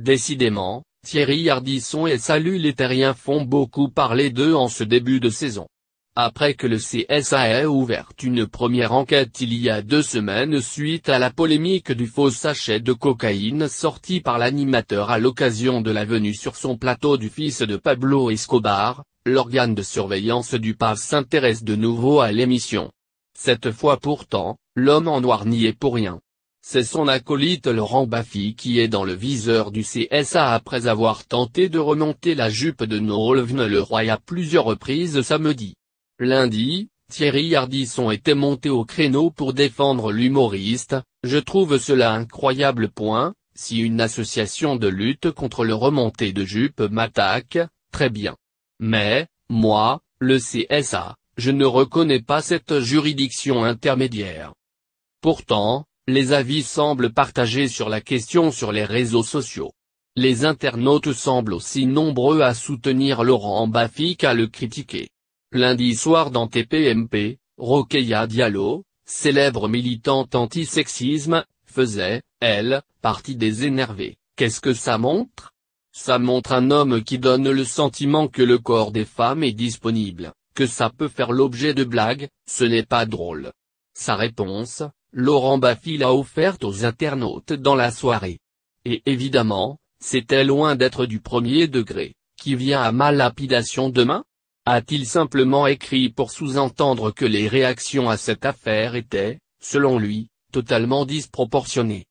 Décidément, Thierry Hardisson et Salut les Terriens font beaucoup parler d'eux en ce début de saison. Après que le CSA ait ouvert une première enquête il y a deux semaines suite à la polémique du faux sachet de cocaïne sorti par l'animateur à l'occasion de la venue sur son plateau du fils de Pablo Escobar, l'organe de surveillance du PAF s'intéresse de nouveau à l'émission. Cette fois pourtant, l'homme en noir n'y est pour rien. C'est son acolyte Laurent Baffy qui est dans le viseur du CSA après avoir tenté de remonter la jupe de le Leroy à plusieurs reprises samedi. Lundi, Thierry Hardisson était monté au créneau pour défendre l'humoriste, je trouve cela incroyable. Point, si une association de lutte contre le remonté de jupe m'attaque, très bien. Mais, moi, le CSA, je ne reconnais pas cette juridiction intermédiaire. Pourtant, les avis semblent partagés sur la question sur les réseaux sociaux. Les internautes semblent aussi nombreux à soutenir Laurent Baffi qu'à le critiquer. Lundi soir dans TPMP, Rokeya Diallo, célèbre militante anti-sexisme, faisait, elle, partie des énervés. Qu'est-ce que ça montre Ça montre un homme qui donne le sentiment que le corps des femmes est disponible, que ça peut faire l'objet de blagues, ce n'est pas drôle. Sa réponse, Laurent Baffy l'a offerte aux internautes dans la soirée. Et évidemment, c'était loin d'être du premier degré, qui vient à ma lapidation demain A-t-il simplement écrit pour sous-entendre que les réactions à cette affaire étaient, selon lui, totalement disproportionnées